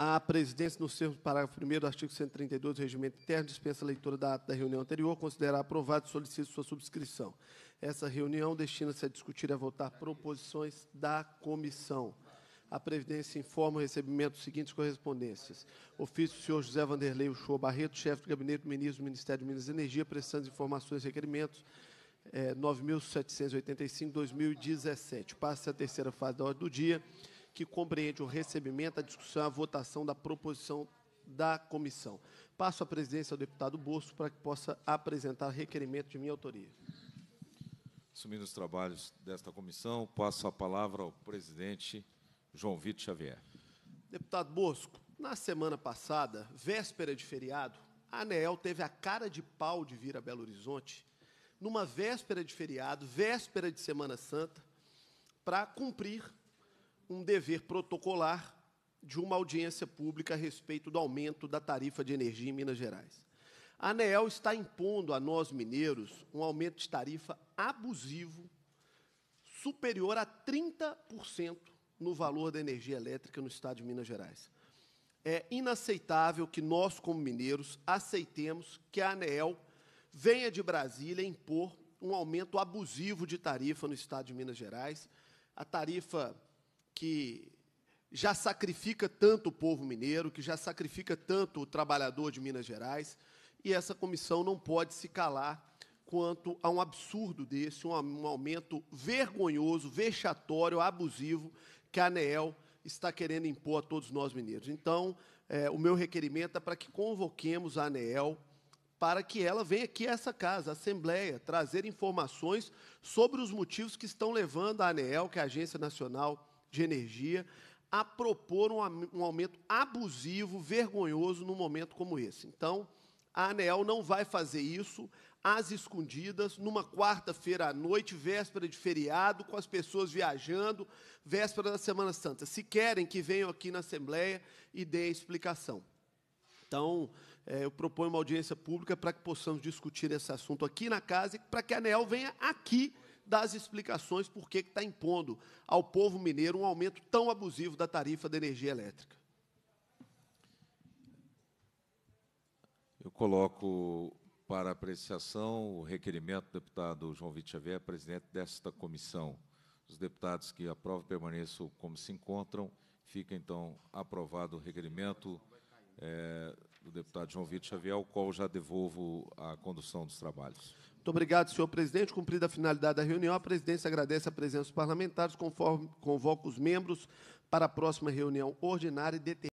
A presidência, no termos do parágrafo 1 do artigo 132 do Regimento Interno, dispensa a leitura da ata da reunião anterior, considera aprovado e solicita sua subscrição. Essa reunião destina-se a discutir e a votar proposições da comissão. A Previdência informa o recebimento das seguintes correspondências. Ofício do senhor José Vanderlei Uchoa Barreto, chefe do gabinete do ministro do Ministério de Minas e Energia, prestando informações e requerimentos é, 9.785-2017. Passa a terceira fase da ordem do dia que compreende o recebimento, a discussão e a votação da proposição da comissão. Passo a presidência ao deputado Bolso para que possa apresentar requerimento de minha autoria. Assumindo os trabalhos desta comissão, passo a palavra ao presidente João Vitor Xavier. Deputado Bosco, na semana passada, véspera de feriado, a ANEEL teve a cara de pau de vir a Belo Horizonte, numa véspera de feriado, véspera de Semana Santa, para cumprir um dever protocolar de uma audiência pública a respeito do aumento da tarifa de energia em Minas Gerais. A ANEEL está impondo a nós mineiros um aumento de tarifa abusivo superior a 30% no valor da energia elétrica no estado de Minas Gerais. É inaceitável que nós, como mineiros, aceitemos que a ANEEL venha de Brasília impor um aumento abusivo de tarifa no estado de Minas Gerais. A tarifa que já sacrifica tanto o povo mineiro, que já sacrifica tanto o trabalhador de Minas Gerais, e essa comissão não pode se calar quanto a um absurdo desse, um, aumento vergonhoso, vexatório, abusivo que a ANEEL está querendo impor a todos nós mineiros. Então, é, o meu requerimento é para que convoquemos a ANEEL para que ela venha aqui a essa casa, a Assembleia, trazer informações sobre os motivos que estão levando a ANEEL, que é a Agência Nacional de energia a propor um, um aumento abusivo, vergonhoso, num momento como esse. Então, a Anel não vai fazer isso às escondidas, numa quarta-feira à noite, véspera de feriado, com as pessoas viajando, véspera da Semana Santa. Se querem que venham aqui na Assembleia e deem explicação. Então, é, eu proponho uma audiência pública para que possamos discutir esse assunto aqui na casa e para que a ANEL venha aqui das explicações por que está impondo ao povo mineiro um aumento tão abusivo da tarifa da energia elétrica. Eu coloco para apreciação o requerimento do deputado João Vitor Xavier, presidente desta comissão. Os deputados que aprovam permaneçam como se encontram. Fica, então, aprovado o requerimento. É, do deputado João Vitor Xavier, ao qual já devolvo a condução dos trabalhos. Muito obrigado, senhor presidente. Cumprida a finalidade da reunião, a presidência agradece a presença dos parlamentares, conforme convoca os membros para a próxima reunião ordinária e determina.